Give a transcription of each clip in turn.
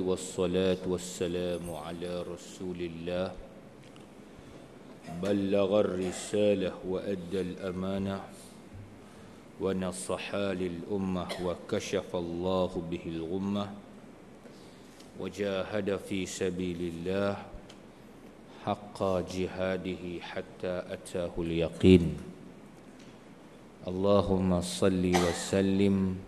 والصلاة والسلام على رسول الله بلغ الرسالة وأدى الأمانة ونصحا للأمة وكشف الله به الغمة وجاهد في سبيل الله حق جهاده حتى أتاه اليقين اللهم صل وسلم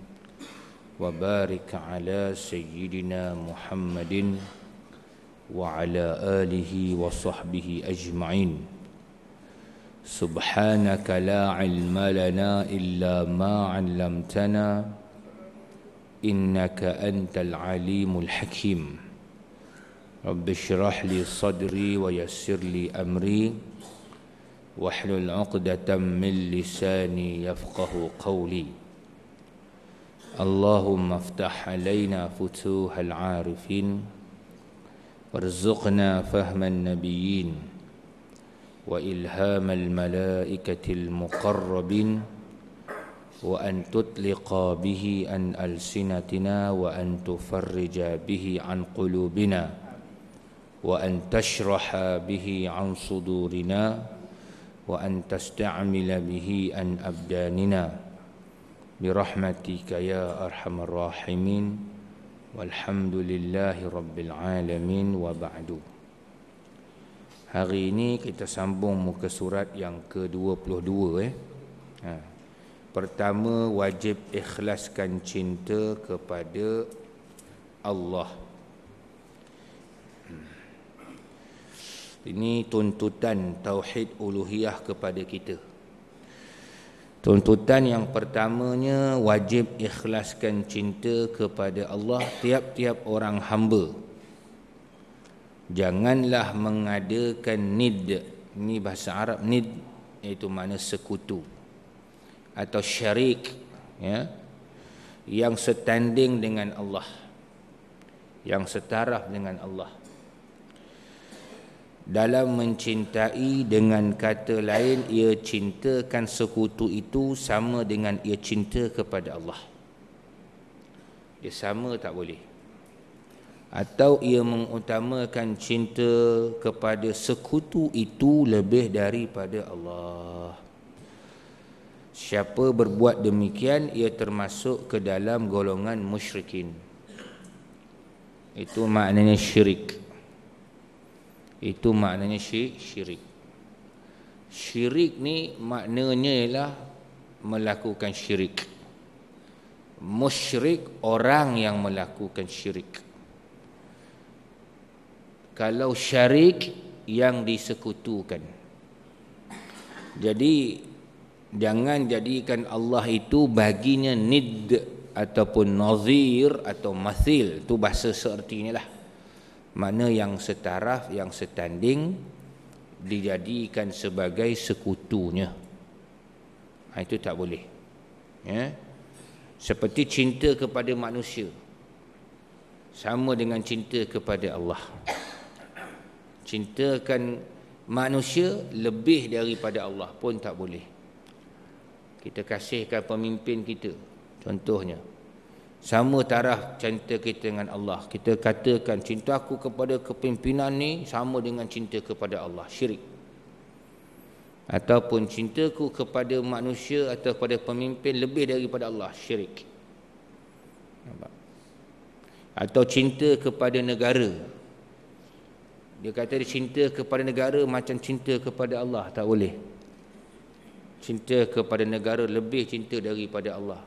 وبارك على سيدنا محمد وعلى آله وصحبه أجمعين سبحانك لا علم لنا إلا ما علمتنا إنك أنت العليم الحكيم رب اشرح لي صدري ويسر لي أمري واحلل عقدة من لساني يفقه قولي اللهم افتح علينا فتوح العارفين وارزقنا فهم النبيين وإلهام الملائكة المقربين وأن تطلق به أن ألسنتنا وأن تفرج به عن قلوبنا وأن تشرح به عن صدورنا وأن تستعمل به أن أبداننا برحمتك يا أرحم الراحمين والحمد لله رب العالمين وبعد Hari ini kita sambung muka surat yang ke-22 eh. Ha. Pertama wajib ikhlaskan cinta kepada Allah hmm. Ini tuntutan tauhid uluhiyah kepada kita Tuntutan yang pertamanya wajib ikhlaskan cinta kepada Allah tiap-tiap orang hamba. Janganlah mengadakan nid. Ini bahasa Arab nid iaitu mana sekutu atau syarik ya yang setanding dengan Allah yang setaraf dengan Allah dalam mencintai dengan kata lain ia cintakan sekutu itu sama dengan ia cinta kepada Allah dia sama tak boleh atau ia mengutamakan cinta kepada sekutu itu lebih daripada Allah siapa berbuat demikian ia termasuk ke dalam golongan musyrikin itu maknanya syirik itu maknanya syirik syirik ni maknanya ialah melakukan syirik musyrik orang yang melakukan syirik kalau syarik yang disekutukan jadi jangan jadikan Allah itu baginya nid ataupun nazir atau masil tu bahasa seertinya lah mana yang setaraf yang setanding dijadikan sebagai sekutunya ha, itu tak boleh ya seperti cinta kepada manusia sama dengan cinta kepada Allah cintakan manusia lebih daripada Allah pun tak boleh kita kasihkan pemimpin kita contohnya sama taraf cinta kita dengan Allah. Kita katakan cinta aku kepada kepimpinan ni sama dengan cinta kepada Allah. Syirik. Ataupun cintaku kepada manusia atau kepada pemimpin lebih daripada Allah. Syirik. Atau cinta kepada negara. Dia kata dia cinta kepada negara macam cinta kepada Allah. Tak boleh. Cinta kepada negara lebih cinta daripada Allah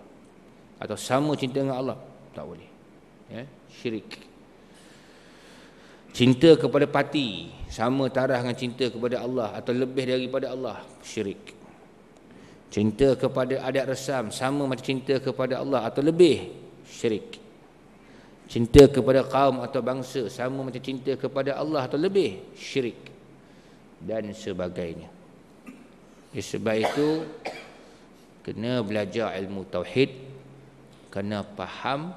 atau sama cinta dengan Allah tak boleh ya syirik cinta kepada parti sama taraf dengan cinta kepada Allah atau lebih daripada Allah syirik cinta kepada adat resam sama macam cinta kepada Allah atau lebih syirik cinta kepada kaum atau bangsa sama macam cinta kepada Allah atau lebih syirik dan sebagainya sebab itu kena belajar ilmu tauhid kena faham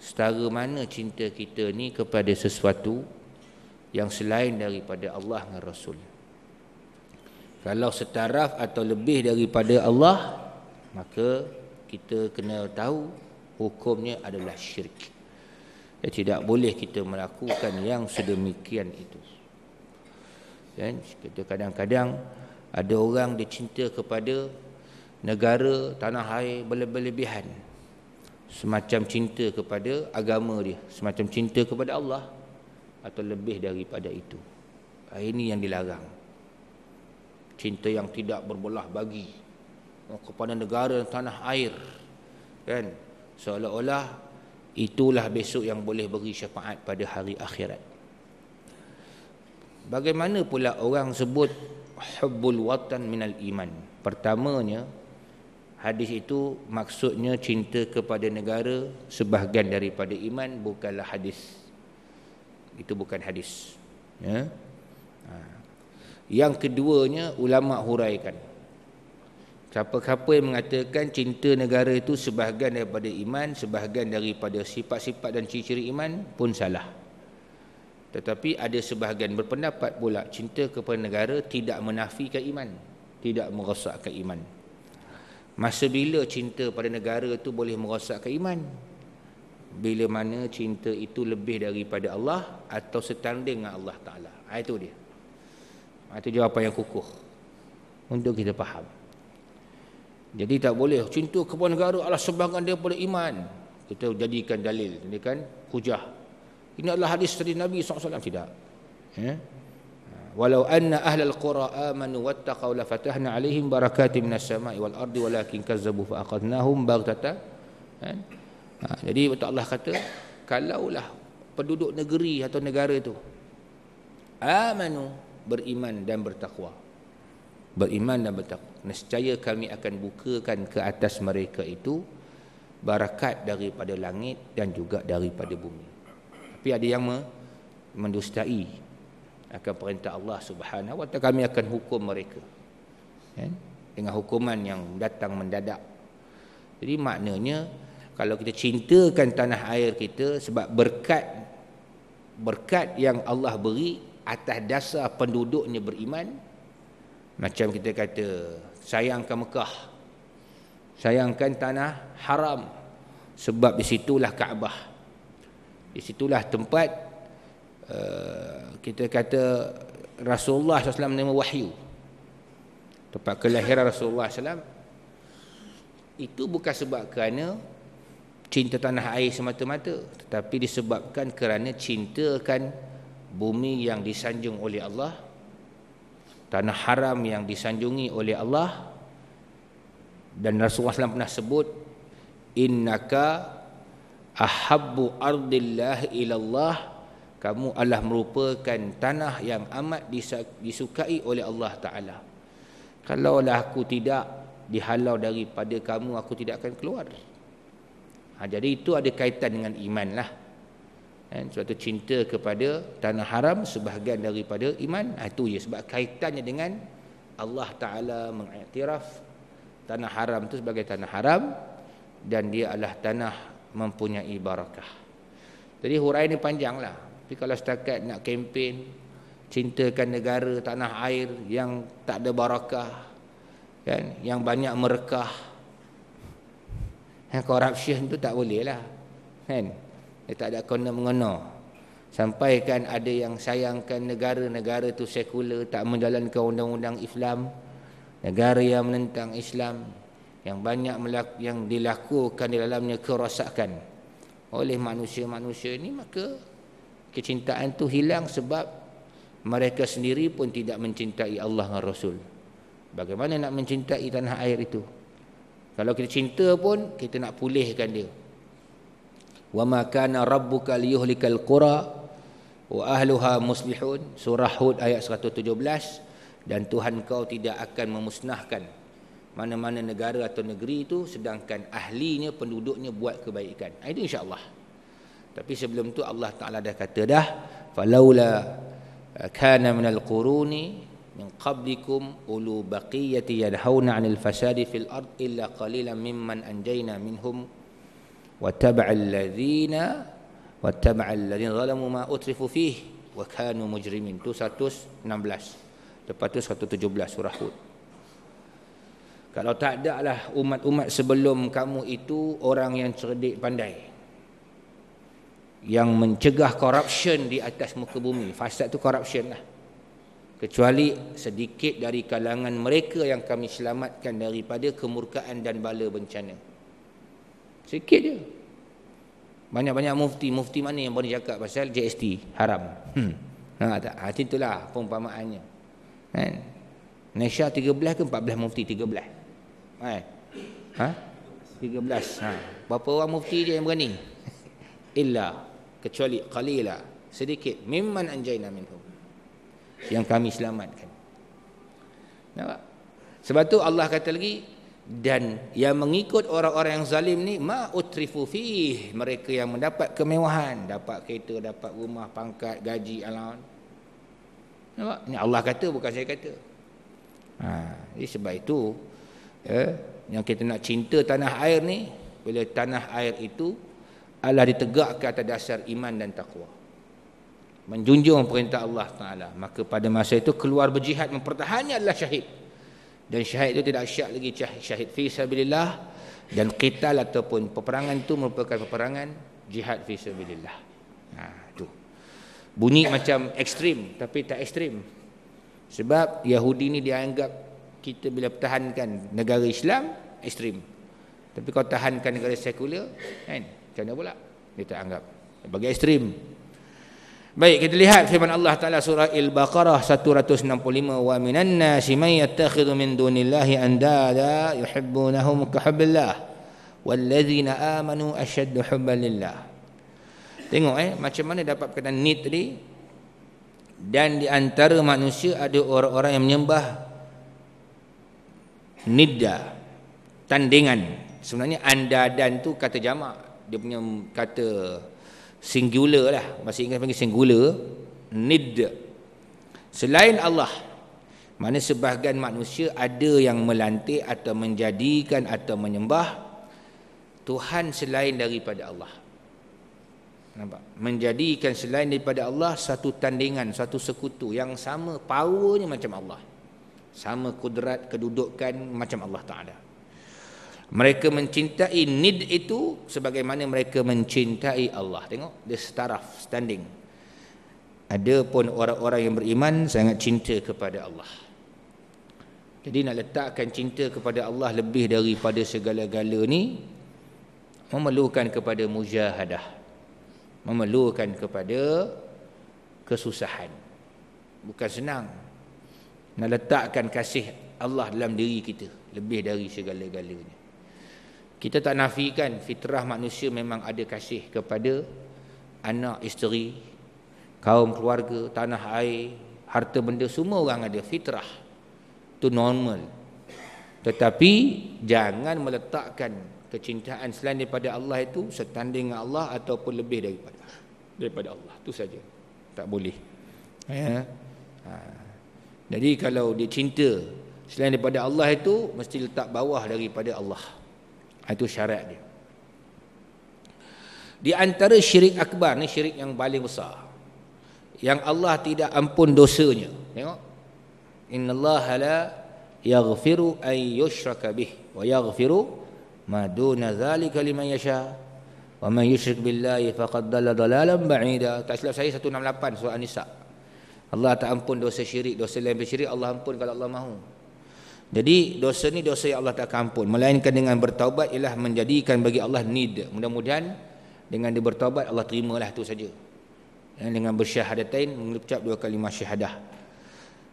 setara mana cinta kita ni kepada sesuatu yang selain daripada Allah dan Rasul. Kalau setaraf atau lebih daripada Allah, maka kita kena tahu hukumnya adalah syirik. Dan ya, tidak boleh kita melakukan yang sedemikian itu. Dan ya, kita kadang-kadang ada orang dicinta kepada negara tanah air berlebihan. Berlebi semacam cinta kepada agama dia semacam cinta kepada Allah atau lebih daripada itu ah, ini yang dilarang cinta yang tidak berbelah bagi oh, kepada negara dan tanah air kan seolah-olah itulah besok yang boleh beri syafaat pada hari akhirat bagaimana pula orang sebut hubbul watan minal iman pertamanya Hadis itu maksudnya cinta kepada negara sebahagian daripada iman bukanlah hadis. Itu bukan hadis. Ya. Ha. Yang keduanya ulama huraikan. Siapa-siapa yang mengatakan cinta negara itu sebahagian daripada iman, sebahagian daripada sifat-sifat dan ciri-ciri iman pun salah. Tetapi ada sebahagian berpendapat pula cinta kepada negara tidak menafikan iman, tidak merosakkan iman. Masa bila cinta pada negara itu boleh merosakkan iman? Bila mana cinta itu lebih daripada Allah atau setanding dengan Allah Ta'ala. Ha, itu dia. Ha, itu jawapan yang kukuh. Untuk kita faham. Jadi tak boleh cinta kepada negara adalah sebahagian daripada iman. Kita jadikan dalil. Ini kan hujah. Ini adalah hadis dari Nabi SAW. Tidak. Ya? walau anna ahla al-qura amanu wattaqaw la fatahna alaihim barakatim minas samai wal ardi walakin kazzabu fa aqadnahum baghtata kan eh? ha, jadi Allah kata kalaulah penduduk negeri atau negara itu amanu beriman dan bertakwa beriman dan bertakwa nescaya kami akan bukakan ke atas mereka itu barakat daripada langit dan juga daripada bumi tapi ada yang mendustai akan perintah Allah Subhanahu wa taala kami akan hukum mereka kan dengan hukuman yang datang mendadak jadi maknanya kalau kita cintakan tanah air kita sebab berkat berkat yang Allah beri atas dasar penduduknya beriman macam kita kata sayangkan Mekah sayangkan tanah haram sebab di situlah Kaabah di situlah tempat Eh, kita kata Rasulullah SAW menerima wahyu tempat kelahiran Rasulullah SAW itu bukan sebab kerana cinta tanah air semata-mata tetapi disebabkan kerana cintakan bumi yang disanjung oleh Allah tanah haram yang disanjungi oleh Allah dan Rasulullah SAW pernah sebut innaka ahabbu ardillah ilallah kamu Allah merupakan tanah yang amat disukai oleh Allah Ta'ala kalaulah aku tidak dihalau daripada kamu aku tidak akan keluar ha, jadi itu ada kaitan dengan iman lah Eh, suatu cinta kepada tanah haram sebahagian daripada iman ha, itu ya. sebab kaitannya dengan Allah Ta'ala mengiktiraf tanah haram itu sebagai tanah haram dan dia adalah tanah mempunyai barakah jadi hurai ini panjang lah tapi kalau setakat nak kempen, cintakan negara, tanah air yang tak ada barakah, kan, yang banyak merekah, yang corruption tu tak boleh lah. Kan? Dia tak ada kena mengena. Sampaikan ada yang sayangkan negara-negara tu sekular, tak menjalankan undang-undang Islam, negara yang menentang Islam, yang banyak melak- yang dilakukan di dalamnya kerosakan oleh manusia-manusia ini maka kecintaan tu hilang sebab mereka sendiri pun tidak mencintai Allah dan Rasul. Bagaimana nak mencintai tanah air itu? Kalau kita cinta pun kita nak pulihkan dia. Wa ma kana rabbuka liyuhlikal qura wa ahluha muslihun surah Hud ayat 117 dan Tuhan kau tidak akan memusnahkan mana-mana negara atau negeri itu sedangkan ahlinya penduduknya buat kebaikan. Itu insya-Allah. Tapi sebelum tu Allah Taala dah kata dah falaula eh, kana min al-quruni min qablikum ulu baqiyati yadhauna 'anil fasadi fil ard illa qalilan mimman anjayna minhum wa tab'al ladzina wa tab'al ladzina zalamu ma utrifu fih wa kanu mujrimin 216 lepas tu 117 surah hud kalau tak ada lah umat-umat sebelum kamu itu orang yang cerdik pandai yang mencegah corruption di atas muka bumi. Fasad itu corruption lah. Kecuali sedikit dari kalangan mereka yang kami selamatkan daripada kemurkaan dan bala bencana. Sikit je. Banyak-banyak mufti. Mufti mana yang boleh cakap pasal JST? Haram. Hmm. Ha, tak. Ha, itulah perumpamaannya. Kan? Kan? Ha. Nesha 13 ke 14 mufti? 13. Ha. Ha? 13. Ha. Berapa orang mufti dia yang berani? Illa kecuali qalila sedikit mimman anjayna minhum yang kami selamatkan nampak sebab tu Allah kata lagi dan yang mengikut orang-orang yang zalim ni ma utrifu fi mereka yang mendapat kemewahan dapat kereta dapat rumah pangkat gaji alaun nampak ni Allah kata bukan saya kata ha jadi sebab itu ya, yang kita nak cinta tanah air ni bila tanah air itu Allah ditegakkan atas dasar iman dan taqwa Menjunjung perintah Allah Taala, maka pada masa itu keluar berjihad mempertahannya adalah syahid. Dan syahid itu tidak syak lagi syahid fi sabilillah dan qital ataupun peperangan itu merupakan peperangan jihad fi sabilillah. Ha, itu. Bunyi macam ekstrim tapi tak ekstrim. Sebab Yahudi ni dianggap kita bila pertahankan negara Islam ekstrim. Tapi kau tahankan negara sekuler kan? kena pula kita anggap bagi ekstrim baik kita lihat firman Allah taala surah al-baqarah 165 wa minan nasi may yattakhidhu min dunillahi andada yuhibbunahum kahubillah wallazina amanu ashaddu hubban lillah tengok eh macam mana dapat perkataan need tadi dan di antara manusia ada orang-orang yang menyembah nidda tandingan sebenarnya anda dan tu kata jamak dia punya kata singular lah masih ingat panggil singular nid selain Allah mana sebahagian manusia ada yang melantik atau menjadikan atau menyembah Tuhan selain daripada Allah nampak menjadikan selain daripada Allah satu tandingan satu sekutu yang sama powernya macam Allah sama kudrat kedudukan macam Allah Taala mereka mencintai nid itu sebagaimana mereka mencintai Allah. Tengok, dia setaraf, standing. Ada pun orang-orang yang beriman sangat cinta kepada Allah. Jadi nak letakkan cinta kepada Allah lebih daripada segala-gala ni memerlukan kepada mujahadah. Memerlukan kepada kesusahan. Bukan senang. Nak letakkan kasih Allah dalam diri kita lebih dari segala-galanya. Kita tak nafikan fitrah manusia memang ada kasih kepada anak isteri, kaum keluarga, tanah air, harta benda semua orang ada fitrah. Itu normal. Tetapi jangan meletakkan kecintaan selain daripada Allah itu setanding Allah ataupun lebih daripada daripada Allah. Itu saja. Tak boleh. Ya. Ha? ha. Jadi kalau dia cinta selain daripada Allah itu mesti letak bawah daripada Allah. Ah, itu syarat dia. Di antara syirik akbar ni syirik yang paling besar. Yang Allah tidak ampun dosanya. Tengok. Inna Allah la yaghfiru an yushraka bih wa yaghfiru ma duna zalika liman yasha. Wa man yushrik billahi faqad dalla dalalan ba'ida. Tak silap saya 168 surah An-Nisa. Allah tak ampun dosa syirik, dosa lain bersyirik Allah ampun kalau Allah mahu. Jadi dosa ni dosa yang Allah tak ampun. Melainkan dengan bertaubat ialah menjadikan bagi Allah nida. Mudah-mudahan dengan dia bertaubat Allah terimalah tu saja. Dan ya, dengan bersyahadatain mengucap dua kalimah syahadah.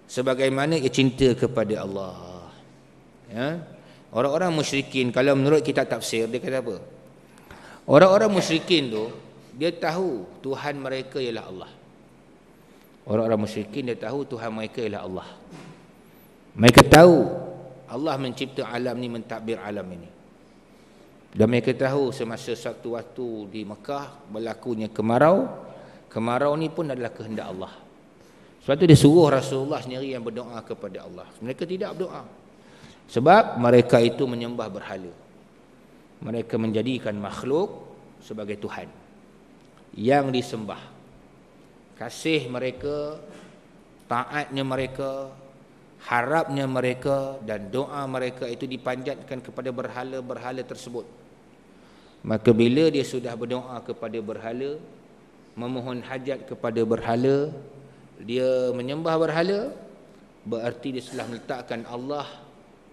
Sebagaimana ia cinta kepada Allah. Ya. Orang-orang musyrikin kalau menurut kitab tafsir dia kata apa? Orang-orang musyrikin tu dia tahu Tuhan mereka ialah Allah. Orang-orang musyrikin dia tahu Tuhan mereka ialah Allah. Mereka tahu Allah mencipta alam ni mentadbir alam ini. Dan mereka tahu semasa satu waktu di Mekah berlakunya kemarau. Kemarau ni pun adalah kehendak Allah. Sebab tu dia suruh Rasulullah sendiri yang berdoa kepada Allah. Mereka tidak berdoa. Sebab mereka itu menyembah berhala. Mereka menjadikan makhluk sebagai Tuhan. Yang disembah. Kasih mereka, taatnya mereka, harapnya mereka dan doa mereka itu dipanjatkan kepada berhala-berhala tersebut maka bila dia sudah berdoa kepada berhala memohon hajat kepada berhala dia menyembah berhala berarti dia telah meletakkan Allah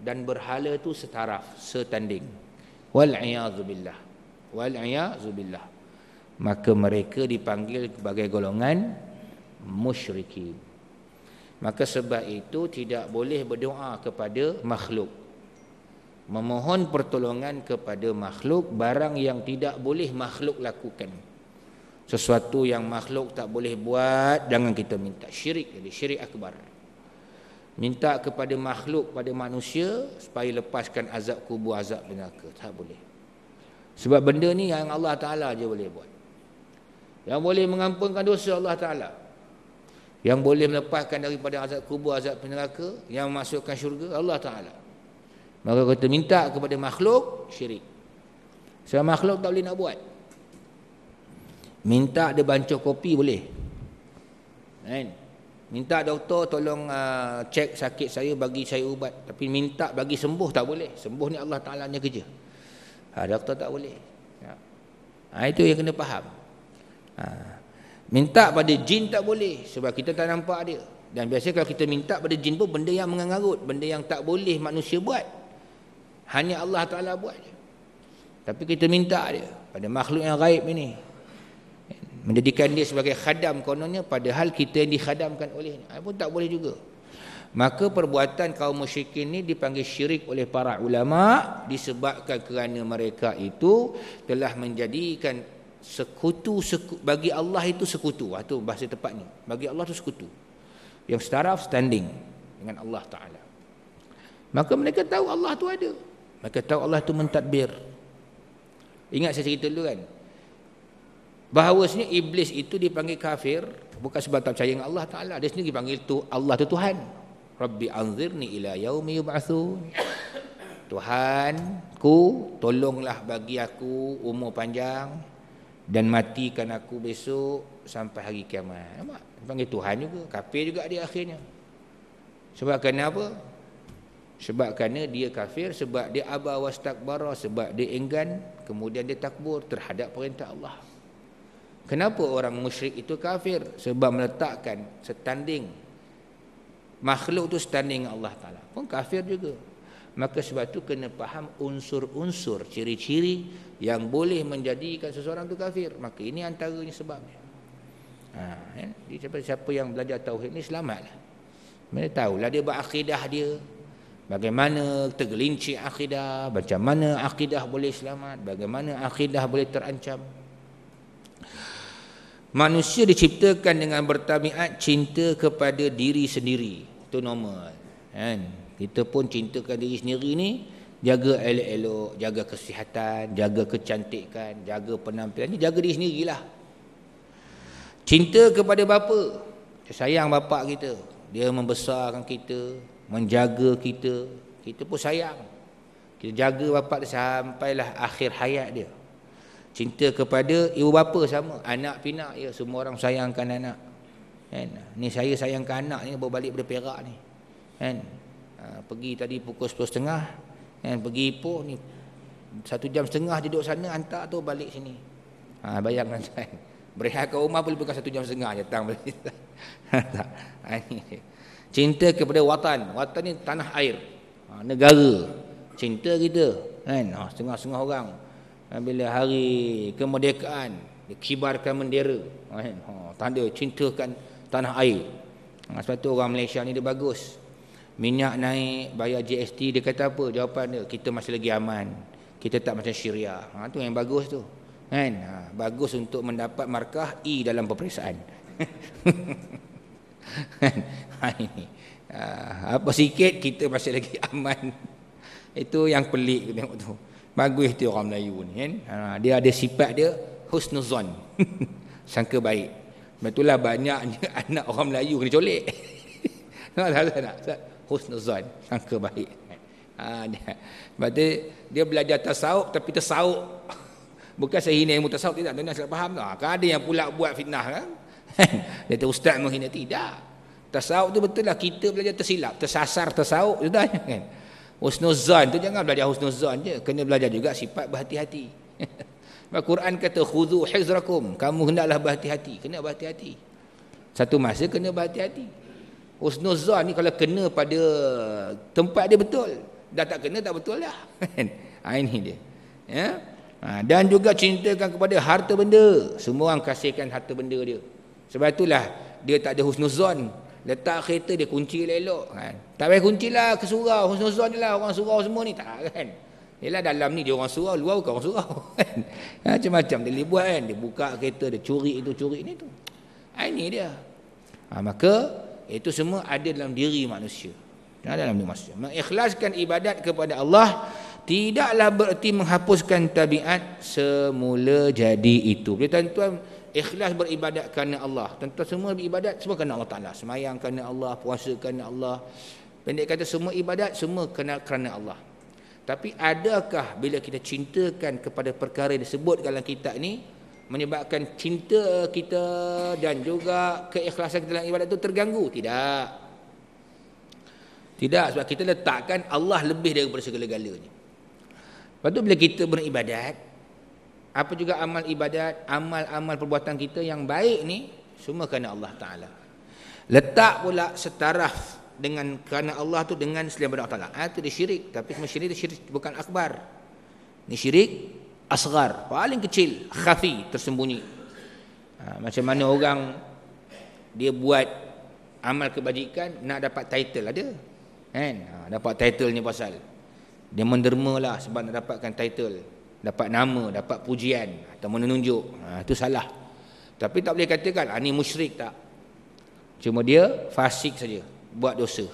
dan berhala itu setaraf setanding wal iazubillah wal iazubillah maka mereka dipanggil sebagai golongan musyrikin Maka sebab itu tidak boleh berdoa kepada makhluk. Memohon pertolongan kepada makhluk barang yang tidak boleh makhluk lakukan. Sesuatu yang makhluk tak boleh buat jangan kita minta syirik jadi syirik akbar. Minta kepada makhluk pada manusia supaya lepaskan azab kubu azab neraka tak boleh. Sebab benda ni yang Allah Taala je boleh buat. Yang boleh mengampunkan dosa Allah Taala yang boleh melepaskan daripada azab kubur azab neraka yang masukkan syurga Allah taala maka kita minta kepada makhluk syirik sebab makhluk tak boleh nak buat minta dia bancuh kopi boleh kan minta doktor tolong uh, cek sakit saya bagi saya ubat tapi minta bagi sembuh tak boleh sembuh ni Allah taala punya kerja ha, doktor tak boleh ha, ha itu yang kena faham ha. Minta pada jin tak boleh sebab kita tak nampak dia. Dan biasa kalau kita minta pada jin pun benda yang mengarut, benda yang tak boleh manusia buat. Hanya Allah Taala buat je. Tapi kita minta dia pada makhluk yang gaib ini. Menjadikan dia sebagai khadam kononnya padahal kita yang dikhadamkan oleh ini. Ha, pun tak boleh juga. Maka perbuatan kaum musyrikin ini dipanggil syirik oleh para ulama disebabkan kerana mereka itu telah menjadikan sekutu, sekutu bagi Allah itu sekutu ah bahasa tepat ni bagi Allah itu sekutu yang setara standing dengan Allah taala maka mereka tahu Allah tu ada mereka tahu Allah tu mentadbir ingat saya cerita dulu kan bahawasanya iblis itu dipanggil kafir bukan sebab tak percaya dengan Allah taala dia sendiri dipanggil tu Allah tu Tuhan rabbi anzirni ila yaumi yub'atsun Tuhan ku tolonglah bagi aku umur panjang dan matikan aku besok sampai hari kiamat. Nampak? panggil Tuhan juga, kafir juga dia akhirnya. Sebab kerana apa? Sebab kerana dia kafir, sebab dia abah was takbara, sebab dia enggan, kemudian dia takbur terhadap perintah Allah. Kenapa orang musyrik itu kafir? Sebab meletakkan setanding makhluk itu setanding Allah Ta'ala. Pun kafir juga. Maka sebab itu kena faham unsur-unsur ciri-ciri yang boleh menjadikan seseorang itu kafir. Maka ini antara ini sebabnya. Ha, eh? Jadi siapa, siapa yang belajar tauhid ini selamatlah. tahu lah dia berakidah dia. Bagaimana tergelincir akidah, macam mana akidah boleh selamat, bagaimana akidah boleh terancam. Manusia diciptakan dengan bertabiat cinta kepada diri sendiri. Itu normal. Kan? Eh? Kita pun cintakan diri sendiri ni Jaga elok-elok Jaga kesihatan Jaga kecantikan Jaga penampilan ni Jaga diri sendiri lah Cinta kepada bapa Sayang bapa kita Dia membesarkan kita Menjaga kita Kita pun sayang Kita jaga bapa dia sampailah akhir hayat dia Cinta kepada ibu bapa sama Anak pinak ya Semua orang sayangkan anak kan? Ni saya sayangkan anak ni Berbalik daripada perak ni kan? Ha, pergi tadi pukul 10.30 dan pergi Ipoh ni satu jam setengah dia duduk sana hantar tu balik sini ha, bayangkan saya berehat ke rumah pun bukan satu jam setengah je datang balik ha, cinta kepada watan watan ni tanah air ha, negara cinta kita kan setengah-setengah orang bila hari kemerdekaan dikibarkan bendera kan ha, tanda cintakan tanah air ha, sebab tu orang Malaysia ni dia bagus minyak naik bayar GST dia kata apa jawapan dia kita masih lagi aman kita tak macam syria ha tu yang bagus tu kan ha, bagus untuk mendapat markah E dalam peperiksaan kan? ha, ha, apa sikit kita masih lagi aman itu yang pelik tengok tu bagus tu orang Melayu ni kan ha, dia ada sifat dia husnuzon sangka baik betul lah banyaknya anak orang Melayu kena colik tak tak tak husnuzan sangka baik ha, dia. berarti dia belajar tasawuf tapi tasawuf bukan sehina ilmu tasawuf tidak tuan salah faham lah kan ada yang pula buat fitnah kan dia kata ustaz menghina tidak tasawuf tu betul lah kita belajar tersilap tersasar tasawuf tu tanya kan husnuzan tu jangan belajar husnuzan je kena belajar juga sifat berhati-hati Al-Quran kata khudhu hizrakum kamu hendaklah berhati-hati kena berhati-hati satu masa kena berhati-hati husnuzan ni kalau kena pada tempat dia betul dah tak kena tak betul lah. ha, ini dia ya ha, dan juga cintakan kepada harta benda semua orang kasihkan harta benda dia sebab itulah dia tak ada husnuzan letak kereta dia kunci elok kan tak payah kunci lah ke surau husnuzan je lah orang surau semua ni tak kan Yelah dalam ni dia orang surau, luar bukan orang surau. Kan. Ha, macam-macam dia boleh buat kan. Dia buka kereta, dia curi itu, curi ini tu. Ha, ini dia. Ha, maka, itu semua ada dalam diri manusia. Ada dalam diri manusia. Mengikhlaskan ibadat kepada Allah tidaklah bererti menghapuskan tabiat semula jadi itu. Jadi tuan-tuan ikhlas beribadat kerana Allah. tuan semua ibadat semua kerana Allah Taala. Semayang kerana Allah, puasa kerana Allah. Pendek kata semua ibadat semua kerana kerana Allah. Tapi adakah bila kita cintakan kepada perkara yang disebut dalam kitab ini menyebabkan cinta kita dan juga keikhlasan kita dalam ibadat itu terganggu? Tidak. Tidak sebab kita letakkan Allah lebih daripada segala-galanya. Lepas tu bila kita beribadat, apa juga amal ibadat, amal-amal perbuatan kita yang baik ni semua kerana Allah Taala. Letak pula setara dengan kerana Allah tu dengan selain daripada Allah Taala. Ha, ah, itu dia syirik, tapi semua syirik itu syirik bukan akbar. Ni syirik asgar paling kecil khafi tersembunyi ha, macam mana orang dia buat amal kebajikan nak dapat title ada kan ha, dapat title ni pasal dia menderma lah sebab nak dapatkan title dapat nama dapat pujian atau menunjuk ha, itu salah tapi tak boleh katakan ha, musyrik tak cuma dia fasik saja buat dosa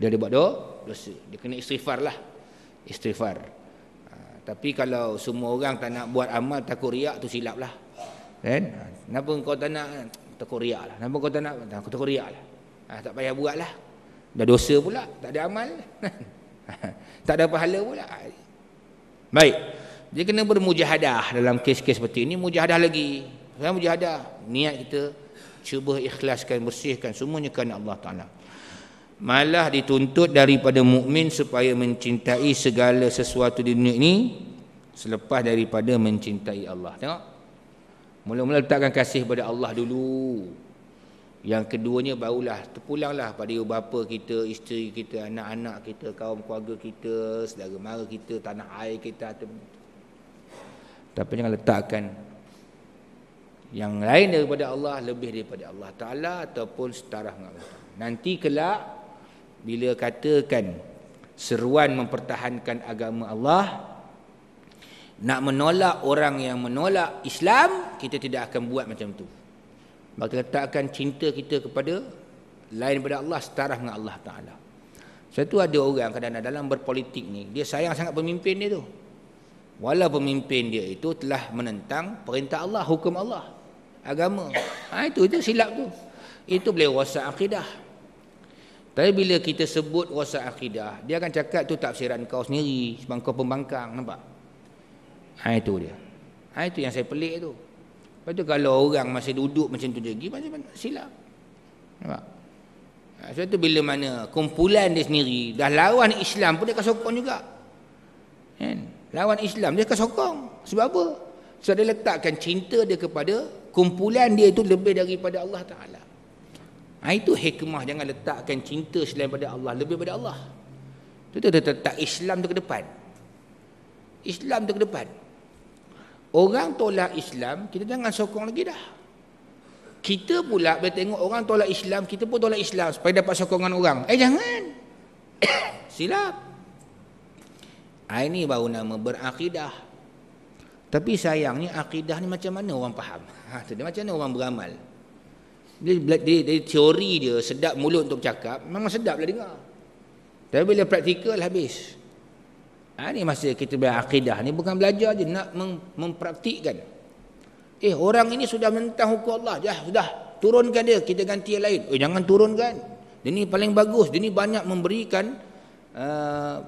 dia ada buat dosa dosa dia kena istighfar lah istighfar tapi kalau semua orang tak nak buat amal takut riak tu silap lah. Kan? Ha, kenapa kau tak nak takut riak lah. Kenapa kau tak nak takut, takut riak lah. Ha, tak payah buat lah. Dah dosa pula. Tak ada amal. tak ada pahala pula. Baik. Dia kena bermujahadah dalam kes-kes seperti ini. Mujahadah lagi. Saya mujahadah. Niat kita cuba ikhlaskan, bersihkan semuanya kerana Allah Ta'ala malah dituntut daripada mukmin supaya mencintai segala sesuatu di dunia ini selepas daripada mencintai Allah. Tengok. Mula-mula letakkan kasih pada Allah dulu. Yang keduanya barulah terpulanglah pada ibu bapa kita, isteri kita, anak-anak kita, kaum keluarga kita, saudara mara kita, tanah air kita. Tapi jangan letakkan yang lain daripada Allah, lebih daripada Allah Ta'ala ataupun setara dengan Allah. Nanti kelak bila katakan seruan mempertahankan agama Allah nak menolak orang yang menolak Islam kita tidak akan buat macam tu maka letakkan cinta kita kepada lain daripada Allah setara dengan Allah Taala tu ada orang kadang-kadang dalam berpolitik ni dia sayang sangat pemimpin dia tu walau pemimpin dia itu telah menentang perintah Allah hukum Allah agama ha, itu itu silap tu itu boleh rosak akidah tapi bila kita sebut wasa akidah, dia akan cakap tu tafsiran kau sendiri sebab kau pembangkang, nampak? Ha itu dia. Ha itu yang saya pelik tu. Lepas tu kalau orang masih duduk macam tu lagi macam mana silap. Nampak? Ha, sebab tu bila mana kumpulan dia sendiri dah lawan Islam pun dia akan sokong juga. Kan? Lawan Islam dia akan sokong. Sebab apa? Sebab dia letakkan cinta dia kepada kumpulan dia itu lebih daripada Allah Ta'ala. Ha, itu hikmah jangan letakkan cinta selain pada Allah lebih pada Allah. Tu tu letak Islam tu ke depan. Islam tu ke depan. Orang tolak Islam, kita jangan sokong lagi dah. Kita pula bila tengok orang tolak Islam, kita pun tolak Islam supaya dapat sokongan orang. Eh jangan. Silap. Ha, ini baru nama berakidah. Tapi sayangnya akidah ni macam mana orang faham? Ha, tu dia macam mana orang beramal? dia dia dari teori dia sedap mulut untuk bercakap memang sedap lah dengar tapi bila praktikal habis ha, ini masa kita belajar akidah ni bukan belajar je nak mem, mempraktikkan eh orang ini sudah mentah hukum Allah dah sudah turunkan dia kita ganti yang lain eh jangan turunkan dia ni paling bagus dia ni banyak memberikan uh,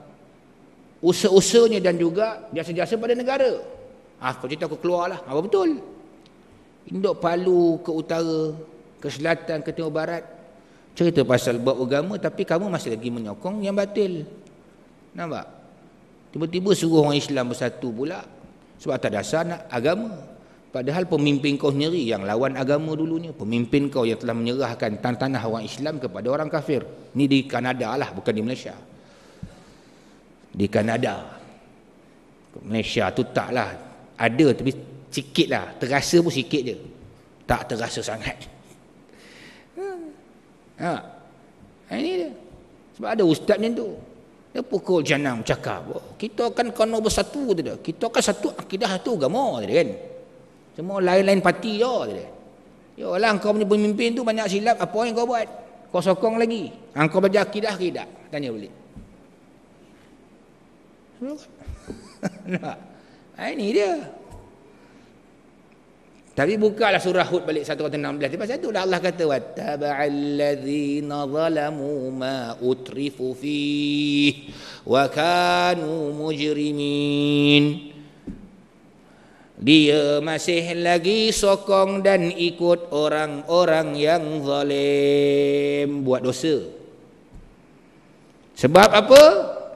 usaha-usahanya dan juga jasa-jasa pada negara ah kau cerita aku lah. apa ah, betul Induk Palu ke utara ke selatan ke timur barat cerita pasal buat agama tapi kamu masih lagi menyokong yang batil nampak tiba-tiba suruh orang Islam bersatu pula sebab atas dasar nak agama padahal pemimpin kau sendiri yang lawan agama dulunya pemimpin kau yang telah menyerahkan tanah-tanah orang Islam kepada orang kafir ni di Kanada lah bukan di Malaysia di Kanada Malaysia tu taklah ada tapi sikit lah terasa pun sikit je tak terasa sangat Ha. ha. Ini dia. Sebab ada ustaz ni tu. Dia pukul janang cakap. Oh, kita kan kena bersatu tu dia. Kita akan satu akidah satu agama tu kan. Semua lain-lain parti je tu dia. Yalah kau punya pemimpin tu banyak silap apa yang kau buat? Kau sokong lagi. Hang kau belajar akidah ke tidak? Tanya balik. nah. Kan? Ha, ha, ini dia. Tapi bukalah surah Hud balik 116. Tiba-tiba satu lah Allah kata, وَتَبَعَلَّذِينَ ظَلَمُوا مَا fi, فِيهِ kanu مُجْرِمِينَ dia masih lagi sokong dan ikut orang-orang yang zalim buat dosa. Sebab apa?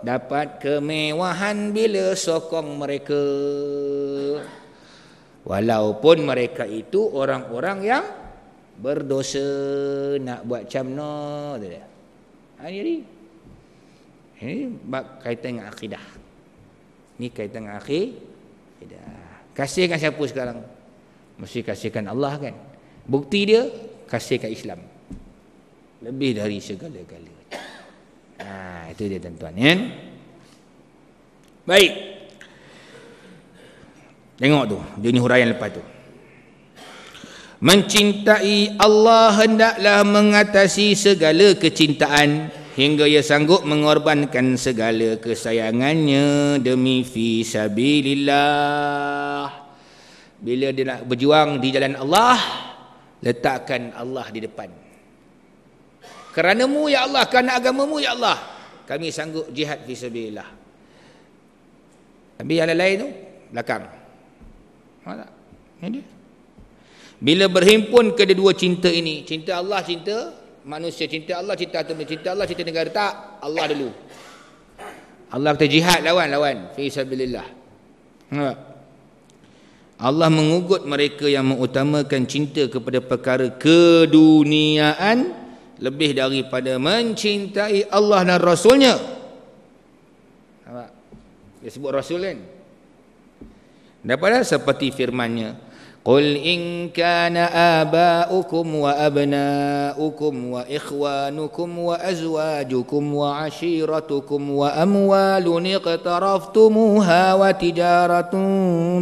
Dapat kemewahan bila sokong mereka. Walaupun mereka itu orang-orang yang berdosa nak buat macam no tu dia. Ha, ini, ini. ini bab kaitan dengan akidah. Ini kaitan dengan akidah. Kasihkan siapa sekarang? Mesti kasihkan Allah kan? Bukti dia, kasihkan Islam. Lebih dari segala-galanya. Ha, itu dia tuan-tuan. Ya? Baik. Tengok tu, dia ni huraian lepas tu. Mencintai Allah hendaklah mengatasi segala kecintaan hingga ia sanggup mengorbankan segala kesayangannya demi fi sabilillah. Bila dia nak berjuang di jalan Allah, letakkan Allah di depan. Kerana mu ya Allah, kerana agamamu ya Allah, kami sanggup jihad fi sabilillah. Ambil yang lain tu, belakang. Mana? Ini dia. Bila berhimpun kedua-dua cinta ini, cinta Allah, cinta manusia, cinta Allah, cinta atomnya, cinta Allah, cinta negara. Tak, Allah dulu. Allah kata jihad lawan, lawan. Fisabilillah. Nampak? Allah mengugut mereka yang mengutamakan cinta kepada perkara keduniaan lebih daripada mencintai Allah dan Rasulnya. Nampak? Dia sebut Rasul kan? Daripada seperti firmannya قل إن كان آباؤكم وأبناؤكم وإخوانكم وأزواجكم وعشيرتكم وأموال اقترفتموها وتجارة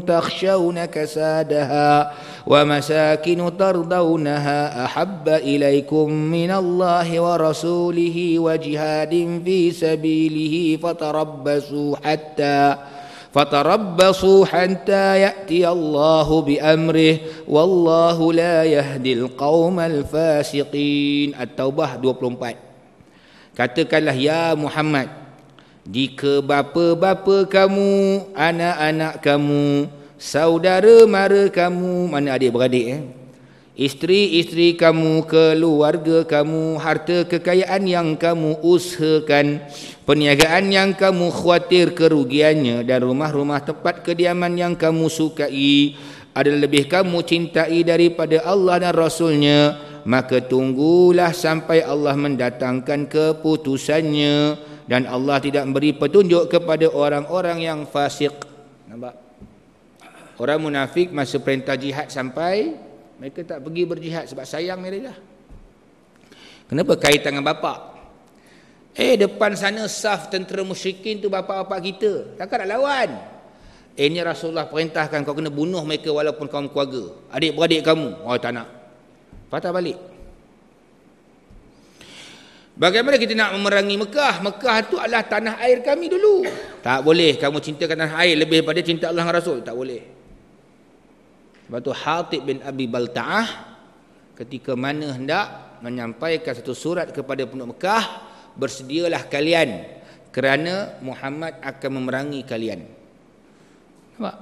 تخشون كسادها ومساكن ترضونها أحب إليكم من الله ورسوله وجهاد في سبيله فتربصوا حتى fatarabbasu hatta ya'ti Allahu bi amrih wallahu la yahdil qaumal fasiqin 24 katakanlah ya Muhammad jika bapa-bapa kamu anak-anak kamu saudara mara kamu mana adik beradik eh Isteri-isteri kamu, keluarga kamu, harta kekayaan yang kamu usahakan, perniagaan yang kamu khawatir kerugiannya dan rumah-rumah tempat kediaman yang kamu sukai adalah lebih kamu cintai daripada Allah dan Rasulnya. Maka tunggulah sampai Allah mendatangkan keputusannya dan Allah tidak memberi petunjuk kepada orang-orang yang fasik. Nampak? Orang munafik masa perintah jihad sampai mereka tak pergi berjihad sebab sayang mereka. Kenapa kaitan dengan bapa? Eh depan sana saf tentera musyrikin tu bapa-bapa kita. Takkan nak lawan. Eh ni Rasulullah perintahkan kau kena bunuh mereka walaupun kaum keluarga. Adik-beradik kamu. Oh tak nak. Patah balik. Bagaimana kita nak memerangi Mekah? Mekah tu adalah tanah air kami dulu. Tak boleh kamu cintakan tanah air lebih daripada cinta Allah dan Rasul. Tak boleh. Lepas tu Hatib bin Abi Balta'ah ketika mana hendak menyampaikan satu surat kepada penduduk Mekah, bersedialah kalian kerana Muhammad akan memerangi kalian. Nampak?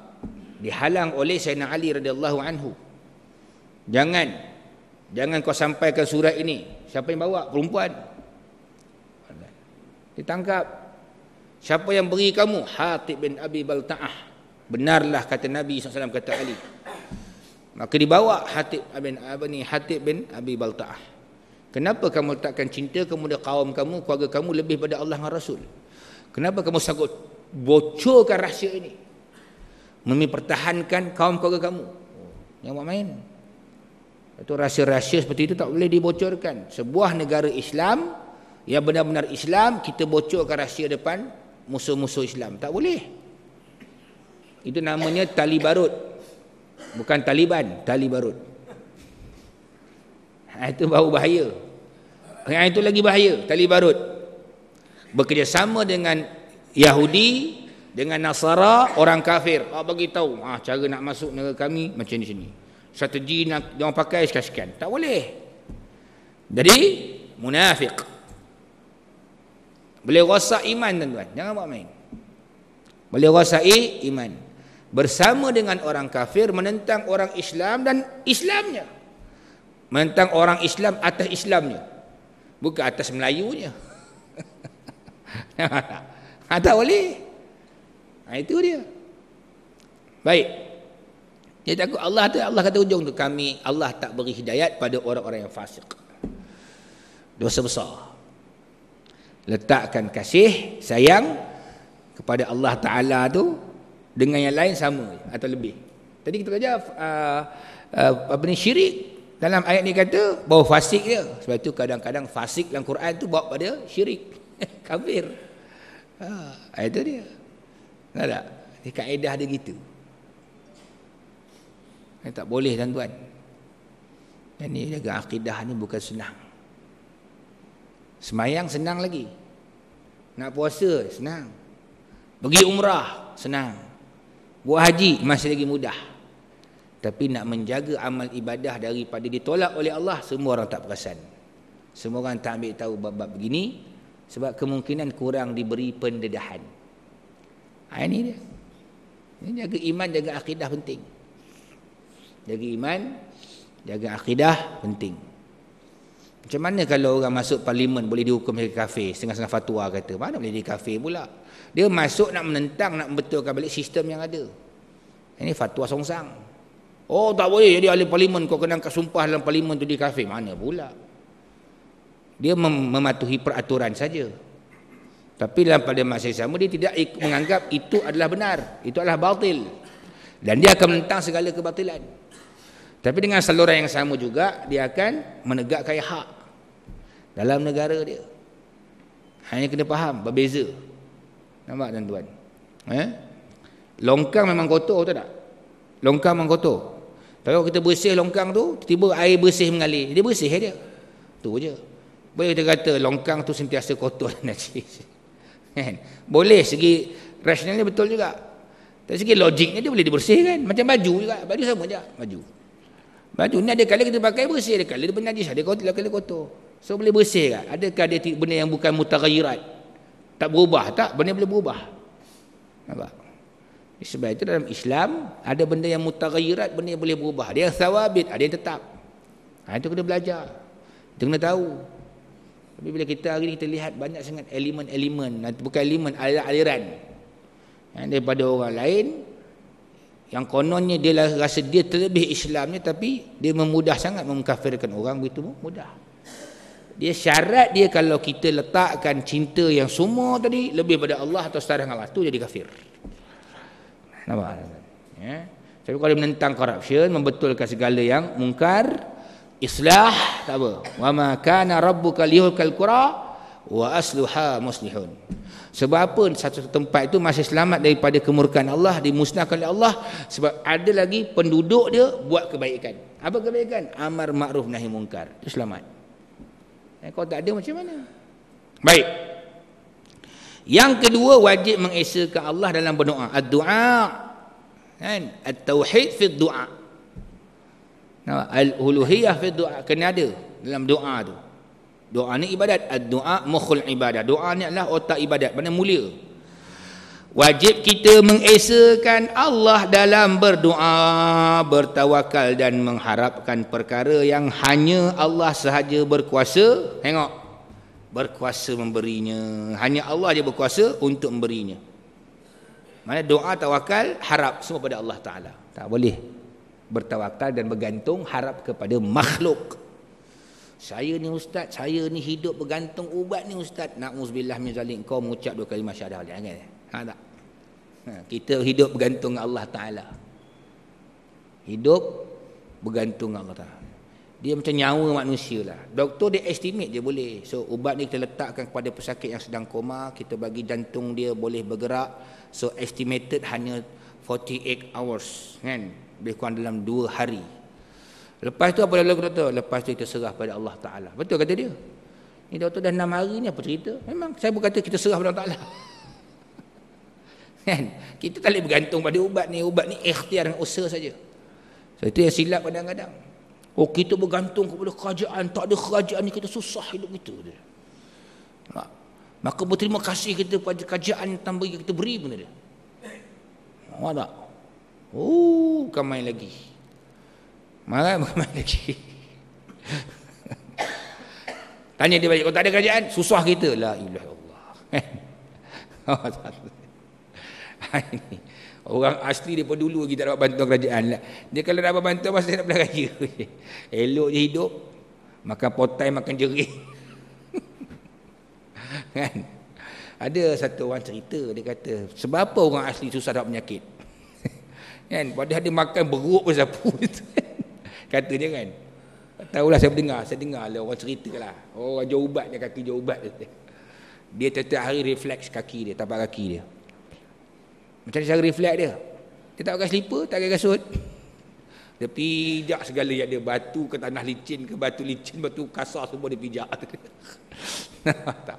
Dihalang oleh Sayyidina Ali radhiyallahu anhu. Jangan jangan kau sampaikan surat ini. Siapa yang bawa? Perempuan. Ditangkap. Siapa yang beri kamu? Hatib bin Abi Balta'ah. Benarlah kata Nabi SAW kata Ali. Maka dibawa Hatib bin apa ni Hatib bin Abi Baltaah. Kenapa kamu takkan cinta kepada kaum kamu, keluarga kamu lebih pada Allah dan Rasul? Kenapa kamu sanggup bocorkan rahsia ini? Memi pertahankan kaum keluarga kamu. Yang buat main. Itu rahsia-rahsia seperti itu tak boleh dibocorkan. Sebuah negara Islam yang benar-benar Islam, kita bocorkan rahsia depan musuh-musuh Islam. Tak boleh. Itu namanya tali barut bukan Taliban tali barut ha, itu bau bahaya ha, yang itu lagi bahaya tali barut bekerjasama dengan Yahudi dengan Nasara orang kafir kau ah, bagi tahu ha, cara nak masuk negara kami macam ni sini strategi nak dia pakai sekian tak boleh jadi munafik boleh rosak iman tuan-tuan jangan buat main boleh rosak iman bersama dengan orang kafir menentang orang Islam dan Islamnya menentang orang Islam atas Islamnya bukan atas Melayunya ah, tak boleh ha, itu dia baik dia takut Allah tu Allah kata ujung tu kami Allah tak beri hidayat pada orang-orang yang fasik dosa besar letakkan kasih sayang kepada Allah Ta'ala tu dengan yang lain sama atau lebih. Tadi kita belajar uh, uh, apa ni syirik dalam ayat ni kata bawa fasik dia. Sebab tu kadang-kadang fasik dalam Quran tu bawa pada syirik. Kafir. Ha, ayat dia. Nampak tak? Ini kaedah dia gitu. Ini eh, tak boleh dan tuan Dan ni jaga akidah ni bukan senang. Semayang senang lagi. Nak puasa senang. Pergi umrah senang. Buat haji masih lagi mudah. Tapi nak menjaga amal ibadah daripada ditolak oleh Allah, semua orang tak perasan. Semua orang tak ambil tahu bab-bab begini sebab kemungkinan kurang diberi pendedahan. Ha, ini dia. Ini jaga iman, jaga akidah penting. Jaga iman, jaga akidah penting. Macam mana kalau orang masuk parlimen boleh dihukum jadi kafir? Setengah-setengah fatwa kata. Mana boleh di kafir pula? Dia masuk nak menentang, nak membetulkan balik sistem yang ada. Ini fatwa songsang. Oh tak boleh jadi ahli parlimen kau kena angkat sumpah dalam parlimen tu di kafir. Mana pula? Dia mem- mematuhi peraturan saja. Tapi dalam pada masa yang sama dia tidak menganggap itu adalah benar. Itu adalah batil. Dan dia akan menentang segala kebatilan. Tapi dengan saluran yang sama juga dia akan menegakkan hak dalam negara dia hanya kena faham berbeza nampak tuan-tuan eh? longkang memang kotor tu tak longkang memang kotor tapi kalau kita bersih longkang tu tiba air bersih mengalir dia bersih dia tu je boleh kita kata longkang tu sentiasa kotor kan? boleh segi rasionalnya betul juga tapi segi logiknya dia boleh dibersihkan macam baju juga baju sama je baju baju ni ada kali kita pakai bersih ada kali dia penajis ada kotor, ada kali kotor So boleh bersih tak? Adakah dia benda yang bukan mutaghayirat? Tak berubah tak? Benda boleh berubah. Nampak? Sebab itu dalam Islam ada benda yang mutaghayirat, benda yang boleh berubah. Ada yang sawabit, ada yang tetap. Ha, itu kena belajar. Kita kena tahu. Tapi bila kita hari ini kita lihat banyak sangat elemen-elemen, bukan elemen, aliran-aliran. Ha, daripada orang lain, yang kononnya dia lah, rasa dia terlebih Islamnya tapi dia memudah sangat mengkafirkan orang begitu mudah dia syarat dia kalau kita letakkan cinta yang semua tadi lebih pada Allah atau setara dengan Allah tu jadi kafir nampak ya tapi kalau menentang corruption membetulkan segala yang mungkar islah tak apa wa ma kana rabbuka liyuhlikal qura wa asluha muslihun sebab apa satu tempat itu masih selamat daripada kemurkan Allah dimusnahkan oleh Allah sebab ada lagi penduduk dia buat kebaikan apa kebaikan amar makruf nahi mungkar itu selamat Eh, Kalau tak ada macam mana? Baik. Yang kedua wajib mengesakan Allah dalam berdoa. Ad-du'a. Kan? At-tauhid fi du'a. Al-uluhiyah fi du'a kena ada dalam doa tu. Doa ni ibadat. Ad-du'a mukhul ibadah. Doa ni adalah otak ibadat. Mana mulia wajib kita mengesakan Allah dalam berdoa, bertawakal dan mengharapkan perkara yang hanya Allah sahaja berkuasa. Tengok. Berkuasa memberinya. Hanya Allah saja berkuasa untuk memberinya. Mana doa, tawakal, harap semua pada Allah Taala. Tak boleh bertawakal dan bergantung harap kepada makhluk. Saya ni ustaz, saya ni hidup bergantung ubat ni ustaz. Nak muzbillah min zalik kau mengucap dua kalimah syahadah kan? Ha, tak? Ha, kita hidup bergantung dengan Allah Ta'ala. Hidup bergantung dengan Allah Ta'ala. Dia macam nyawa manusia lah. Doktor dia estimate je boleh. So ubat ni kita letakkan kepada pesakit yang sedang koma. Kita bagi jantung dia boleh bergerak. So estimated hanya 48 hours. Kan? Lebih kurang dalam 2 hari. Lepas tu apa yang lakukan doktor? Lepas tu kita serah pada Allah Ta'ala. Betul kata dia? Ini doktor dah 6 hari ni apa cerita? Memang saya pun kata kita serah pada Allah Ta'ala. Kan? Kita tak boleh bergantung pada ubat ni. Ubat ni ikhtiar dan usaha saja. So, itu yang silap kadang-kadang. Oh, kita bergantung kepada kerajaan. Tak ada kerajaan ni kita susah hidup kita. Dia. Ha. Maka berterima kasih kita pada kerajaan yang tambah kita beri benda dia. Nampak tak? Oh, bukan main lagi. Marah bukan main lagi. Tanya dia balik, kalau tak ada kerajaan, susah kita. La ilah Allah. Kan? Orang asli daripada dulu kita dapat bantuan kerajaan lah. Dia kalau dapat bantuan pasti nak belah raya. Elok je hidup. Makan potai, makan jerih. kan? Ada satu orang cerita, dia kata, sebab apa orang asli susah dapat penyakit? kan? Padahal dia makan beruk pun siapa. kata dia kan. tahu lah saya dengar, saya dengar lah orang cerita lah. Orang jauh ubat, dia kaki jauh ubat. Dia tiap-tiap hari refleks kaki dia, tapak kaki dia. Macam cara reflect dia. Dia tak pakai selipar, tak pakai kasut. Dia pijak segala yang dia batu ke tanah licin ke batu licin, batu kasar semua dia pijak. tak.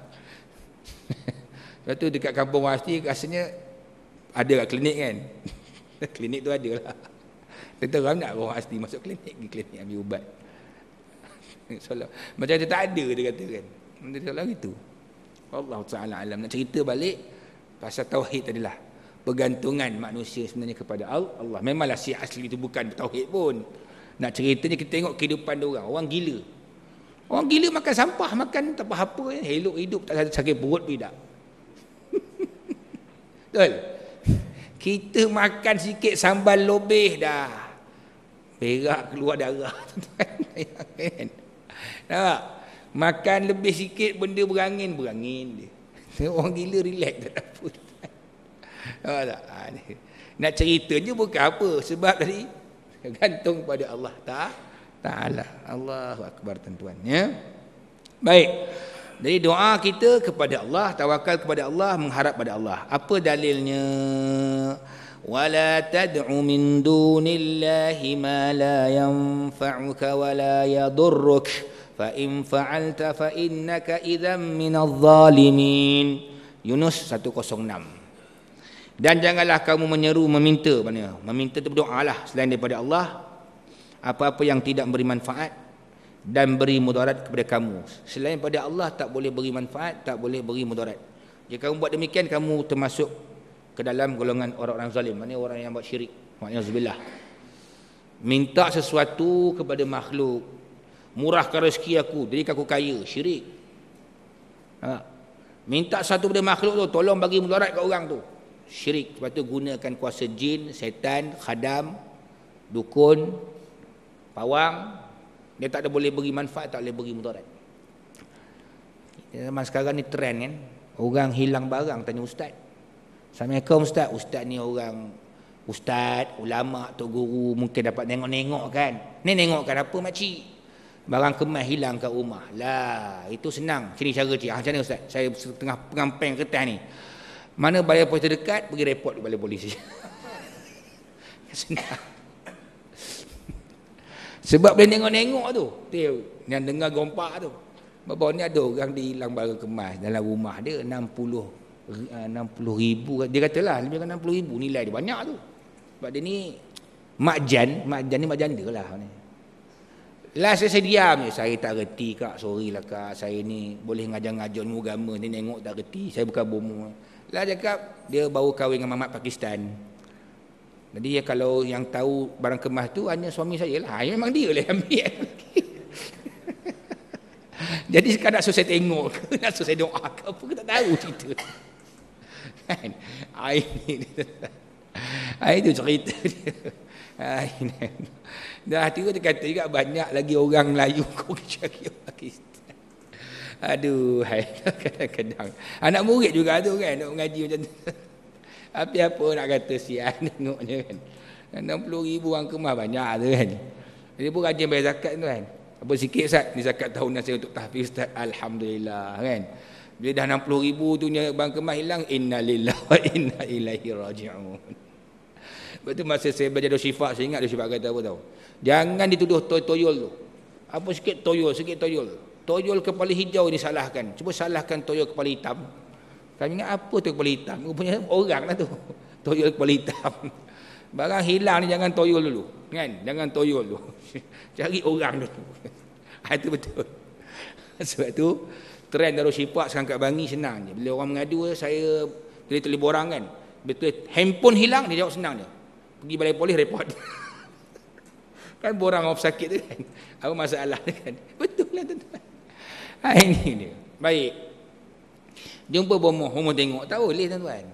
Lepas tu dekat kampung Wasti rasanya ada kat klinik kan. klinik tu ada lah. Tentang ramai nak orang Wasti masuk klinik, pergi klinik ambil ubat. Macam dia tak ada dia kata kan. Dia tak lagi tu. Allah Ta'ala alam. Nak cerita balik pasal tauhid tadi lah pergantungan manusia sebenarnya kepada Allah. Allah memanglah si asli itu bukan tauhid pun. Nak ceritanya kita tengok kehidupan dia orang, orang gila. Orang gila makan sampah, makan tak apa apa ya. hidup tak ada sakit perut pun tak. Betul. Kita makan sikit sambal lobeh dah. Berak keluar darah. Nampak? Makan lebih sikit benda berangin, berangin dia. Orang gila relax tak apa. Ah, ah, Nak ceritanya bukan apa sebab tadi gantung pada Allah Taala. Allahu akbar tuan-tuan ya. Baik. Jadi doa kita kepada Allah, tawakal kepada Allah, mengharap pada Allah. Apa dalilnya? Wala tad'u min dunillahi ma la yanfa'uka wa la yadurruk. Fa in fa'alta fa innaka idzan min adh-dhalimin. Yunus dan janganlah kamu menyeru meminta mana meminta itu berdoa lah selain daripada Allah apa-apa yang tidak beri manfaat dan beri mudarat kepada kamu selain daripada Allah tak boleh beri manfaat tak boleh beri mudarat jika kamu buat demikian kamu termasuk ke dalam golongan orang-orang zalim mana orang yang buat syirik maknanya minta sesuatu kepada makhluk murahkan rezeki aku jadi aku kaya syirik ha. minta satu kepada makhluk tu tolong bagi mudarat ke orang tu syirik Lepas tu gunakan kuasa jin, setan, khadam, dukun, pawang Dia tak ada boleh beri manfaat, tak boleh beri mudarat Zaman sekarang ni trend kan Orang hilang barang, tanya ustaz Assalamualaikum ustaz, ustaz ni orang Ustaz, ulama, tok guru mungkin dapat tengok-tengok kan. Ni tengokkan apa makcik? Barang kemas hilang kat rumah. Lah, itu senang. Sini cara cik. Ah, macam mana ustaz? Saya tengah pengampeng kertas ni mana bayar polis terdekat pergi repot di polis sebab boleh tengok-tengok tu yang dengar gompak tu bapa ni ada orang di hilang barang kemas dalam rumah dia 60 60 eh, ribu dia katalah lebih kurang 60 ribu nilai dia banyak tu sebab dia ni mak jan mak jan ni mak jan dia lah ni lah saya, saya je. Saya tak reti kak. Sorry lah kak. Saya ni boleh ngajar-ngajar ni agama ni tengok tak reti. Saya bukan bomo. Lah cakap dia baru kahwin dengan mamat Pakistan. Jadi ya kalau yang tahu barang kemas tu hanya suami saya lah. Ya, memang dia lah ambil. Jadi sekarang nak suruh tengok ke, nak suruh doa ke apa, kita tak tahu cerita. Kan? Air ha, ha, tu cerita dia. Dan hati dia kata juga banyak lagi orang Melayu kau kerja Pakistan. Aduh, hai kadang-kadang. Anak murid juga tu kan, nak mengaji macam tu. Tapi apa nak kata si tengoknya kan. 60 ribu orang kemah banyak tu kan. Dia pun rajin bayar zakat tu kan. Apa sikit Ustaz, ni zakat tahunan saya untuk tahfiz Ustaz, Alhamdulillah kan. Bila dah 60 ribu tu ni bank kemah hilang, inna Lillah wa inna ilaihi raji'un. Lepas tu masa saya belajar dosifak, saya ingat dosifak kata apa tau. Jangan dituduh toyol tu. Apa sikit toyol, sikit toyol tu toyol kepala hijau ni salahkan cuba salahkan toyol kepala hitam kami ingat apa toyol kepala hitam rupanya orang lah tu toyol kepala hitam barang hilang ni jangan toyol dulu kan jangan toyol dulu cari orang dulu itu ha, betul sebab tu trend darus sipak sekarang kat bangi senang je bila orang mengadu saya kena telefon orang kan betul handphone hilang dia jawab senang je pergi balai polis report kan borang orang sakit tu kan apa masalah tu kan betul lah tuan-tuan Ah, ini dia. Baik. Jumpa bomo, bomoh tengok. Tak boleh tuan-tuan.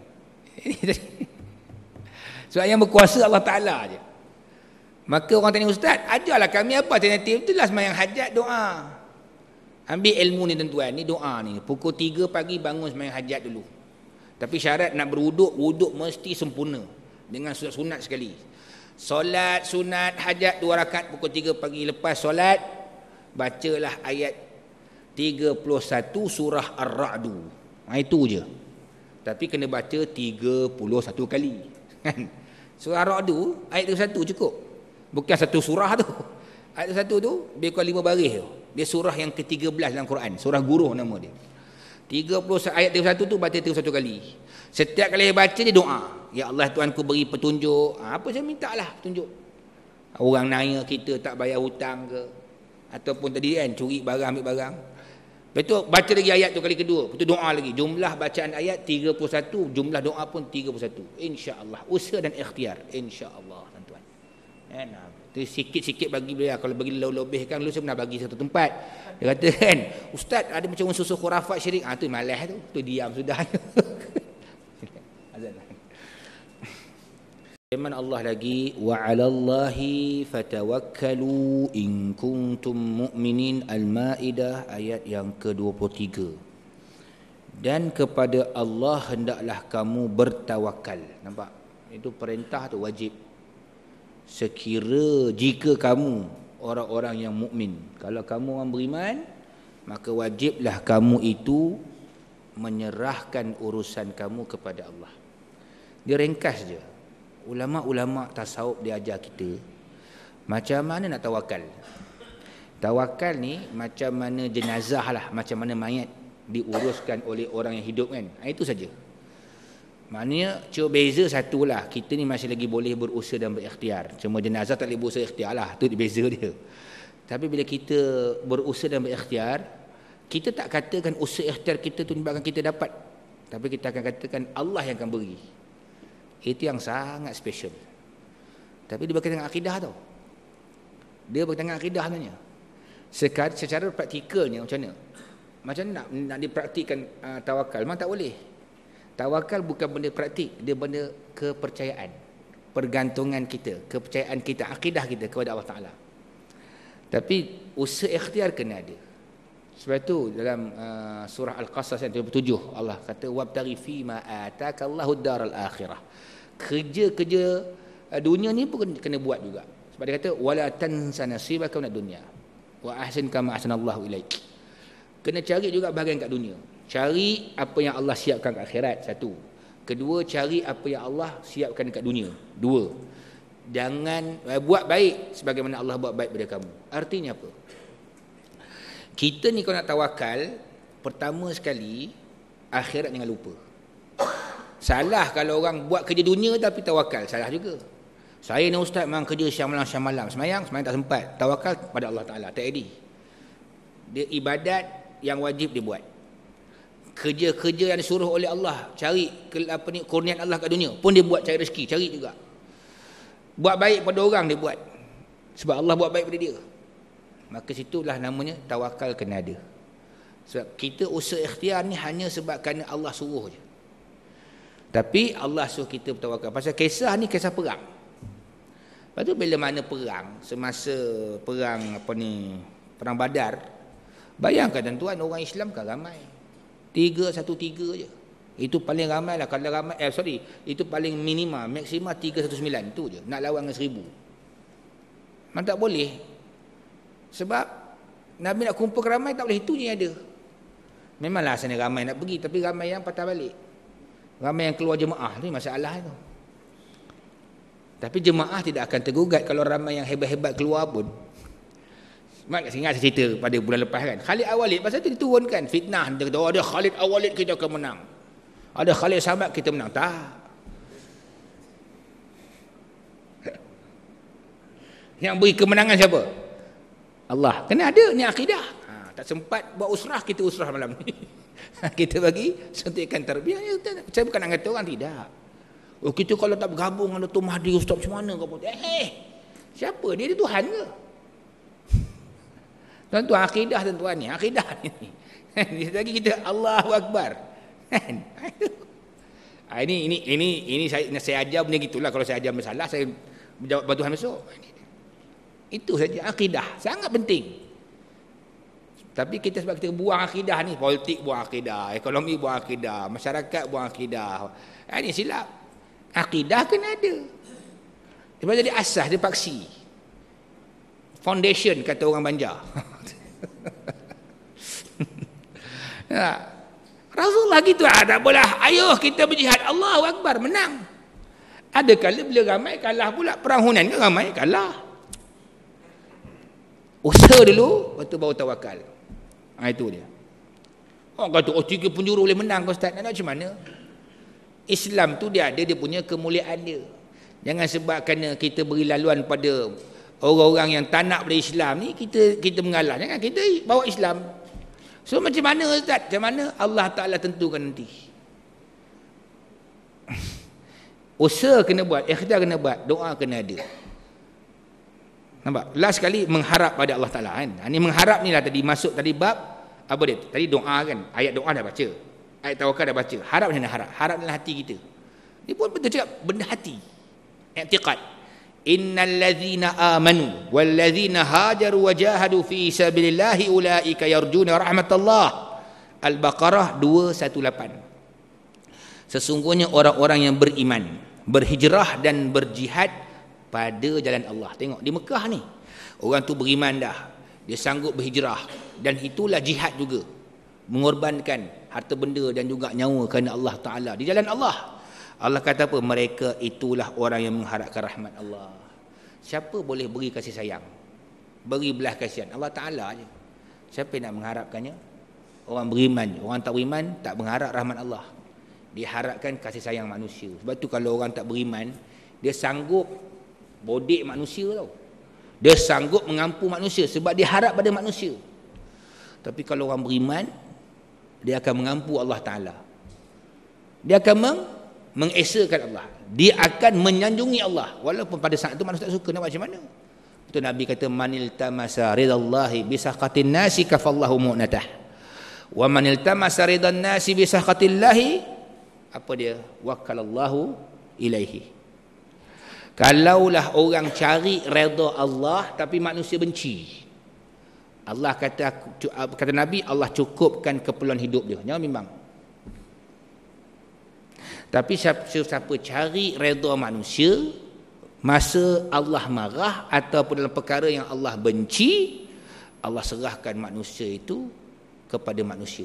Sebab yang berkuasa Allah Ta'ala je. Maka orang tanya ustaz, ajarlah kami apa alternatif. Itulah semayang hajat doa. Ambil ilmu ni tuan-tuan. Ni doa ni. Pukul 3 pagi bangun semayang hajat dulu. Tapi syarat nak beruduk, wuduk mesti sempurna. Dengan sunat-sunat sekali. Solat, sunat, hajat, dua rakat pukul 3 pagi lepas solat. Bacalah ayat 31 surah Ar-Ra'du. Nah, ha, itu je. Tapi kena baca 31 kali. Kan? surah Ar-Ra'du, ayat 31 cukup. Bukan satu surah tu. Ayat satu tu, lebih kurang lima baris tu. Dia surah yang ke-13 dalam Quran. Surah Guru nama dia. 30, ayat 31 tu baca 31 kali. Setiap kali baca, dia doa. Ya Allah, Tuhanku beri petunjuk. Ha, apa saya minta lah petunjuk. Orang naya kita tak bayar hutang ke. Ataupun tadi kan, curi barang, ambil barang. Lepas tu baca lagi ayat tu kali kedua. Lepas tu doa lagi. Jumlah bacaan ayat 31. Jumlah doa pun 31. Allah, Usaha dan ikhtiar. InsyaAllah tuan-tuan. Kan? Tu sikit-sikit bagi dia. Lah. Kalau bagi lebih kan. Lu saya bagi satu tempat. Dia kata kan. Ustaz ada macam susu unsur khurafat syirik. Ah ha, tu malah tu. Tu diam sudah. Firman Allah lagi wa'alallahi fatawakkalu in kuntum mu'minin al-maidah ayat yang ke-23 dan kepada Allah hendaklah kamu bertawakal nampak itu perintah tu wajib sekira jika kamu orang-orang yang mukmin kalau kamu orang beriman maka wajiblah kamu itu menyerahkan urusan kamu kepada Allah dia ringkas je ulama-ulama tasawuf dia ajar kita macam mana nak tawakal tawakal ni macam mana jenazah lah macam mana mayat diuruskan oleh orang yang hidup kan ha, itu saja maknanya cuba beza satu lah kita ni masih lagi boleh berusaha dan berikhtiar cuma jenazah tak boleh berusaha ikhtiar lah tu beza dia tapi bila kita berusaha dan berikhtiar kita tak katakan usaha ikhtiar kita tu menyebabkan kita dapat tapi kita akan katakan Allah yang akan beri itu yang sangat special. Tapi dia berkaitan dengan akidah tau. Dia berkaitan dengan akidah nanya. Sekar, secara praktikalnya macam mana? Macam mana nak, nak dipraktikkan uh, tawakal? Memang tak boleh. Tawakal bukan benda praktik. Dia benda kepercayaan. Pergantungan kita. Kepercayaan kita. Akidah kita kepada Allah Ta'ala. Tapi usaha ikhtiar kena ada. Sebab itu dalam uh, surah Al-Qasas yang 37 Allah kata wabtari fima ataka Allahu daral akhirah kerja-kerja eh, dunia ni pun kena buat juga sebab dia kata wala tansa nasibaka min dunya wa ahsin kama ahsanallahu ilaik kena cari juga bahagian kat dunia cari apa yang Allah siapkan kat akhirat satu kedua cari apa yang Allah siapkan kat dunia dua jangan eh, buat baik sebagaimana Allah buat baik pada kamu artinya apa kita ni kalau nak tawakal pertama sekali akhirat jangan lupa Salah kalau orang buat kerja dunia tapi tawakal, salah juga. Saya ni ustaz memang kerja siang malam siang malam. Semayang, semayang tak sempat. Tawakal pada Allah Taala, tak edi. Dia ibadat yang wajib dia buat. Kerja-kerja yang disuruh oleh Allah, cari apa ni kurniat Allah kat dunia, pun dia buat cari rezeki, cari juga. Buat baik pada orang dia buat. Sebab Allah buat baik pada dia. Maka situlah namanya tawakal kena ada. Sebab kita usaha ikhtiar ni hanya sebab kerana Allah suruh je. Tapi Allah suruh kita bertawakal. Pasal kisah ni kisah perang. Lepas tu bila mana perang, semasa perang apa ni, perang badar, bayangkan tuan-tuan orang Islam kan ramai. Tiga, satu, tiga je. Itu paling ramai lah. Kalau ramai, eh sorry, itu paling minima, maksima tiga, satu, sembilan. tu je. Nak lawan dengan seribu. Mana tak boleh. Sebab Nabi nak kumpul ramai tak boleh. Itu je yang ada. Memanglah asalnya ramai nak pergi. Tapi ramai yang patah balik. Ramai yang keluar jemaah tu masalah tu. Tapi jemaah tidak akan tergugat kalau ramai yang hebat-hebat keluar pun. Mak kasi ingat saya cerita pada bulan lepas kan. Khalid Awalid pasal tu diturunkan fitnah dia kata oh, ada Khalid Awalid kita akan menang. Ada Khalid Sahabat kita menang. Tak. Yang beri kemenangan siapa? Allah. Kena ada ni akidah. Ha, tak sempat buat usrah kita usrah malam ni. kita bagi suntikan tarbiyah saya bukan nak kata orang tidak oh, kita kalau tak bergabung dengan Dato' Mahdi Ustaz macam mana kau eh, eh siapa dia dia Tuhan ke tuan-tuan akidah tuan-tuan ni akidah ni lagi kita Allahu Akbar ha, ini ini ini ini saya saya ajar punya gitulah kalau saya ajar masalah saya jawab bantuan besok. itu saja akidah sangat penting tapi kita sebab kita buang akidah ni, politik buang akidah, ekonomi buang akidah, masyarakat buang akidah. Ha, ini silap. Akidah kena ada. Dia jadi asas, dia paksi. Foundation kata orang Banjar. ya. Rasulullah gitu ah, tak boleh. Ayuh kita berjihad. Allahu Akbar menang. Ada kali bila ramai kalah pula perang Hunain ke ramai kalah. Usaha dulu, waktu baru tawakal. Ha, itu dia. Orang kata, oh tiga penjuru boleh menang kau Ustaz. Nak, macam mana? Islam tu dia ada, dia punya kemuliaan dia. Jangan sebab kerana kita beri laluan pada orang-orang yang tak nak beri Islam ni, kita kita mengalah. Jangan kita bawa Islam. So macam mana Ustaz? Macam mana Allah Ta'ala tentukan nanti? Usaha kena buat, ikhtiar kena buat, doa kena ada. Nampak? Last sekali mengharap pada Allah Ta'ala kan. Ini ha, mengharap ni lah tadi masuk tadi bab. Apa dia? Tadi doa kan. Ayat doa dah baca. Ayat tawakal dah baca. Harap ni harap. Harap dalam hati kita. Ini pun betul cakap benda hati. Iktiqat. Innal ladhina amanu wal ladhina hajaru wa fi sabilillahi ulaika yarjuna rahmatullah. Al-Baqarah 218. Sesungguhnya orang-orang yang beriman, berhijrah dan berjihad pada jalan Allah. Tengok di Mekah ni. Orang tu beriman dah. Dia sanggup berhijrah dan itulah jihad juga. Mengorbankan harta benda dan juga nyawa kerana Allah Taala di jalan Allah. Allah kata apa? Mereka itulah orang yang mengharapkan rahmat Allah. Siapa boleh beri kasih sayang? Beri belah kasihan Allah Taala aje. Siapa nak mengharapkannya? Orang beriman, orang tak beriman tak mengharap rahmat Allah. Diharapkan kasih sayang manusia. Sebab tu kalau orang tak beriman, dia sanggup bodek manusia tau. Dia sanggup mengampu manusia sebab dia harap pada manusia. Tapi kalau orang beriman, dia akan mengampu Allah Ta'ala. Dia akan meng mengesakan Allah. Dia akan menyanjungi Allah. Walaupun pada saat itu manusia tak suka, nak macam mana? Itu Nabi kata, Manil tamasa ridallahi bisakatin nasi kafallahu mu'natah. Wa manil tamasa ridan nasi bisakatillahi apa dia wakalallahu ilaihi Kalaulah orang cari redha Allah tapi manusia benci. Allah kata ah, kata Nabi Allah cukupkan keperluan hidup dia. Ya memang. Tapi siapa, siapa cari redha manusia masa Allah marah ataupun dalam perkara yang Allah benci, Allah serahkan manusia itu kepada manusia.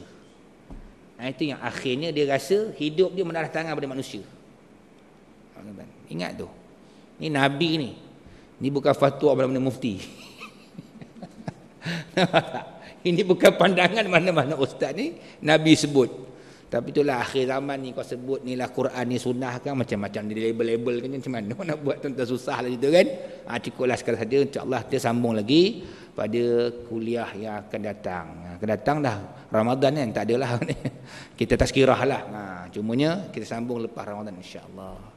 Nah, itu yang akhirnya dia rasa hidup dia menarah tangan pada manusia. Ingat tu. Ini Nabi ni. Ini bukan fatwa mana-mana mufti. ini bukan pandangan mana-mana ustaz ni. Nabi sebut. Tapi itulah akhir zaman ni kau sebut ni lah Quran ni sunnah kan. Macam-macam dia label-label kan. Macam mana nak buat tuan-tuan susah lah gitu kan. Ha, cukuplah sekali saja. InsyaAllah dia sambung lagi pada kuliah yang akan datang. Ha, akan datang dah Ramadan kan. Tak adalah. kita tak sekirah lah. Ha, cumanya kita sambung lepas Ramadan insyaAllah.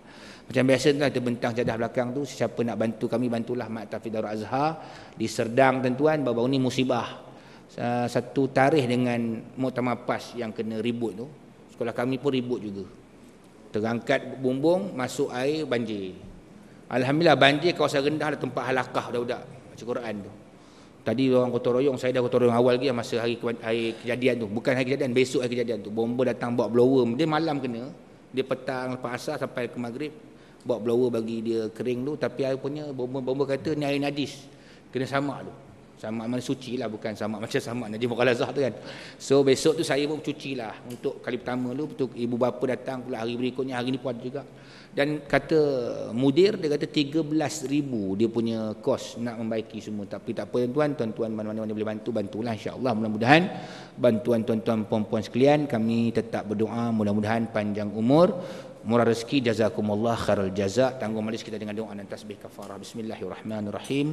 Macam biasa tu ada bentang jadah belakang tu Siapa nak bantu kami bantulah Mak Tafiq Darul Azhar Di Serdang tuan-tuan baru-baru ni musibah Satu tarikh dengan Muktamah PAS yang kena ribut tu Sekolah kami pun ribut juga Terangkat bumbung masuk air banjir Alhamdulillah banjir kawasan rendah ada lah, tempat halakah budak-budak Baca Quran tu Tadi orang kotor royong, saya dah kotor royong awal lagi masa hari, hari kejadian tu. Bukan hari kejadian, besok hari kejadian tu. Bomba datang bawa blower. Dia malam kena. Dia petang lepas asar sampai ke maghrib buat blower bagi dia kering tu tapi air punya bomba-bomba kata ni air najis kena sama tu sama mana suci lah bukan sama macam sama najis mukhalazah tu kan so besok tu saya pun cuci lah untuk kali pertama tu untuk ibu bapa datang pula hari berikutnya hari ni pun ada juga dan kata mudir dia kata 13 ribu dia punya kos nak membaiki semua tapi tak apa tuan-tuan tuan-tuan mana-mana mana boleh bantu bantulah insyaallah mudah-mudahan bantuan tuan-tuan puan-puan sekalian kami tetap berdoa mudah-mudahan panjang umur murah rezeki jazakumullah khairul jazak tanggung majlis kita dengan doa dan tasbih kafarah bismillahirrahmanirrahim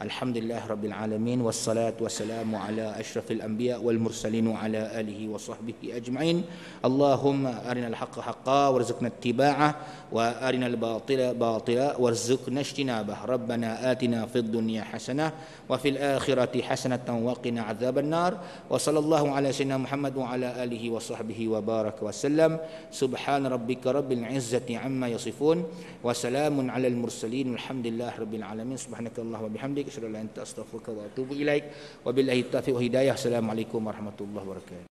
الحمد لله رب العالمين والصلاة والسلام على أشرف الأنبياء والمرسلين وعلى آله وصحبه أجمعين اللهم أرنا الحق حقا وارزقنا اتباعه وأرنا الباطل باطلا وارزقنا اجتنابه ربنا آتنا في الدنيا حسنة وفي الآخرة حسنة وقنا عذاب النار وصلى الله على سيدنا محمد وعلى آله وصحبه وبارك وسلم سبحان ربك رب العزة عما يصفون وسلام على المرسلين والحمد لله رب العالمين سبحانك اللهم وبحمدك asyhadu an la ilaha illa anta astaghfiruka wa atubu ilaik wabillahi taufiq wa hidayah assalamualaikum warahmatullahi wabarakatuh